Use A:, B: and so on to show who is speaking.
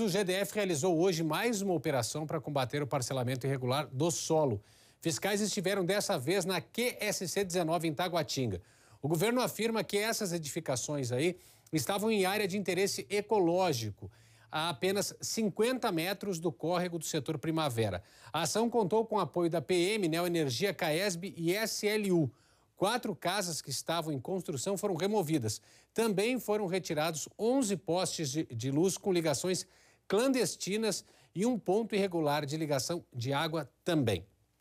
A: o GDF realizou hoje mais uma operação para combater o parcelamento irregular do solo. Fiscais estiveram dessa vez na QSC 19 em Taguatinga. O governo afirma que essas edificações aí estavam em área de interesse ecológico, a apenas 50 metros do córrego do setor Primavera. A ação contou com o apoio da PM, Neoenergia, Caesb e SLU. Quatro casas que estavam em construção foram removidas. Também foram retirados 11 postes de, de luz com ligações clandestinas e um ponto irregular de ligação de água também.